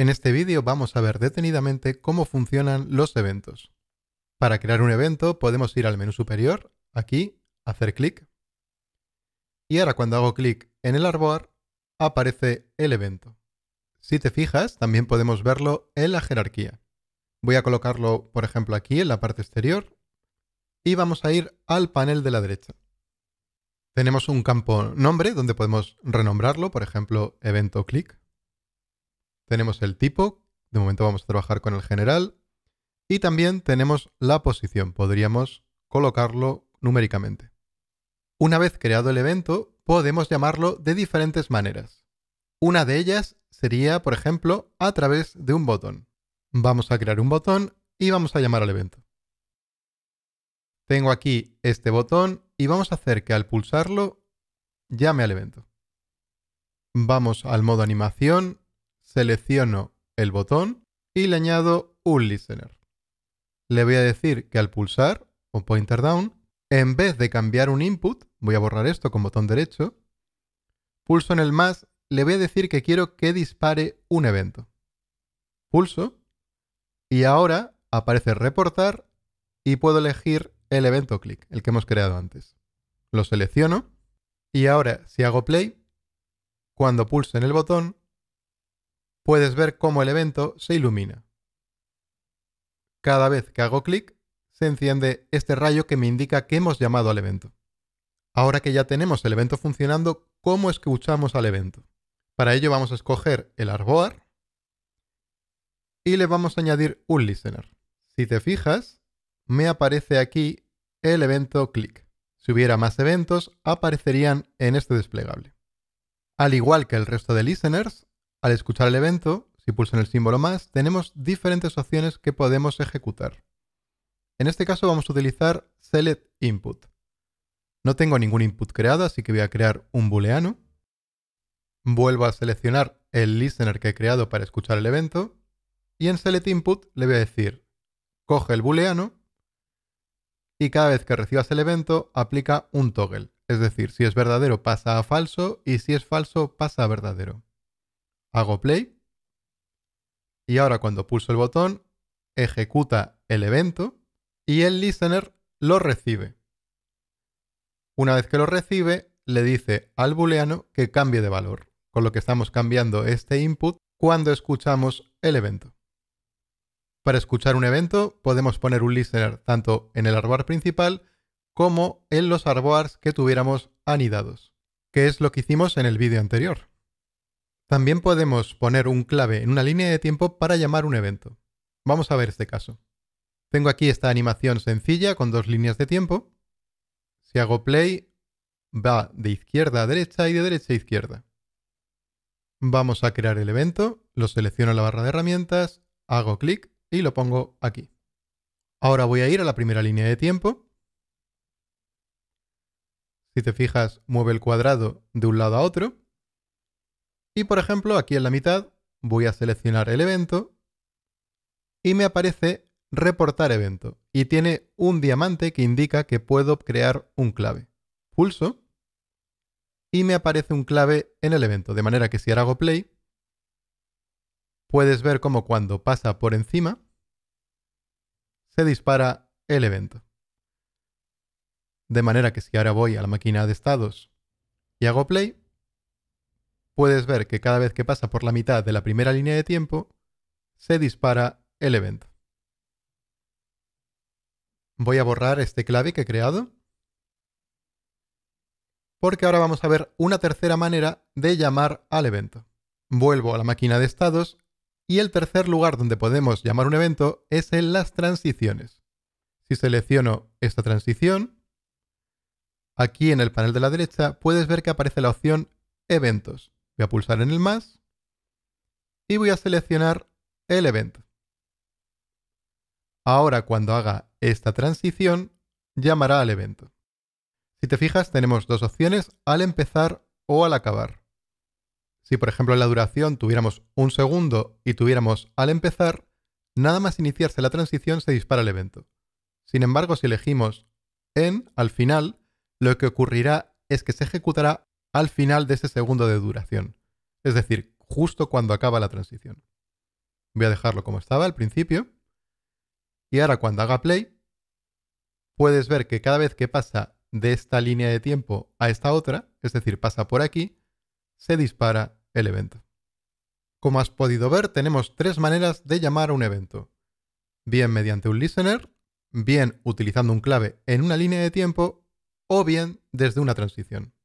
En este vídeo vamos a ver detenidamente cómo funcionan los eventos. Para crear un evento podemos ir al menú superior, aquí, hacer clic. Y ahora cuando hago clic en el árbol aparece el evento. Si te fijas, también podemos verlo en la jerarquía. Voy a colocarlo, por ejemplo, aquí en la parte exterior y vamos a ir al panel de la derecha. Tenemos un campo nombre donde podemos renombrarlo, por ejemplo, evento clic tenemos el tipo, de momento vamos a trabajar con el general, y también tenemos la posición, podríamos colocarlo numéricamente. Una vez creado el evento, podemos llamarlo de diferentes maneras. Una de ellas sería, por ejemplo, a través de un botón. Vamos a crear un botón y vamos a llamar al evento. Tengo aquí este botón y vamos a hacer que al pulsarlo llame al evento. Vamos al modo animación selecciono el botón y le añado un listener. Le voy a decir que al pulsar o pointer down, en vez de cambiar un input, voy a borrar esto con botón derecho, pulso en el más, le voy a decir que quiero que dispare un evento. Pulso y ahora aparece reportar y puedo elegir el evento click, el que hemos creado antes. Lo selecciono y ahora si hago play, cuando pulse en el botón puedes ver cómo el evento se ilumina. Cada vez que hago clic, se enciende este rayo que me indica que hemos llamado al evento. Ahora que ya tenemos el evento funcionando, ¿cómo escuchamos al evento? Para ello vamos a escoger el arboar y le vamos a añadir un listener. Si te fijas, me aparece aquí el evento click. Si hubiera más eventos, aparecerían en este desplegable. Al igual que el resto de listeners, al escuchar el evento, si pulso en el símbolo más, tenemos diferentes opciones que podemos ejecutar. En este caso vamos a utilizar Select Input. No tengo ningún input creado, así que voy a crear un booleano. Vuelvo a seleccionar el listener que he creado para escuchar el evento. Y en Select Input le voy a decir, coge el booleano y cada vez que recibas el evento aplica un toggle. Es decir, si es verdadero pasa a falso y si es falso pasa a verdadero hago play y ahora cuando pulso el botón ejecuta el evento y el listener lo recibe. Una vez que lo recibe, le dice al booleano que cambie de valor, con lo que estamos cambiando este input cuando escuchamos el evento. Para escuchar un evento podemos poner un listener tanto en el arbor principal como en los árboles que tuviéramos anidados, que es lo que hicimos en el vídeo anterior. También podemos poner un clave en una línea de tiempo para llamar un evento. Vamos a ver este caso. Tengo aquí esta animación sencilla con dos líneas de tiempo. Si hago play, va de izquierda a derecha y de derecha a izquierda. Vamos a crear el evento, lo selecciono en la barra de herramientas, hago clic y lo pongo aquí. Ahora voy a ir a la primera línea de tiempo. Si te fijas, mueve el cuadrado de un lado a otro. Y por ejemplo, aquí en la mitad voy a seleccionar el evento y me aparece reportar evento. Y tiene un diamante que indica que puedo crear un clave. Pulso y me aparece un clave en el evento. De manera que si ahora hago play, puedes ver cómo cuando pasa por encima, se dispara el evento. De manera que si ahora voy a la máquina de estados y hago play, puedes ver que cada vez que pasa por la mitad de la primera línea de tiempo, se dispara el evento. Voy a borrar este clave que he creado, porque ahora vamos a ver una tercera manera de llamar al evento. Vuelvo a la máquina de estados y el tercer lugar donde podemos llamar un evento es en las transiciones. Si selecciono esta transición, aquí en el panel de la derecha puedes ver que aparece la opción Eventos. Voy a pulsar en el más y voy a seleccionar el evento. Ahora cuando haga esta transición, llamará al evento. Si te fijas, tenemos dos opciones al empezar o al acabar. Si por ejemplo en la duración tuviéramos un segundo y tuviéramos al empezar, nada más iniciarse la transición se dispara el evento. Sin embargo, si elegimos en al final, lo que ocurrirá es que se ejecutará al final de ese segundo de duración, es decir, justo cuando acaba la transición. Voy a dejarlo como estaba al principio y ahora cuando haga play puedes ver que cada vez que pasa de esta línea de tiempo a esta otra, es decir, pasa por aquí, se dispara el evento. Como has podido ver, tenemos tres maneras de llamar a un evento. Bien mediante un listener, bien utilizando un clave en una línea de tiempo o bien desde una transición.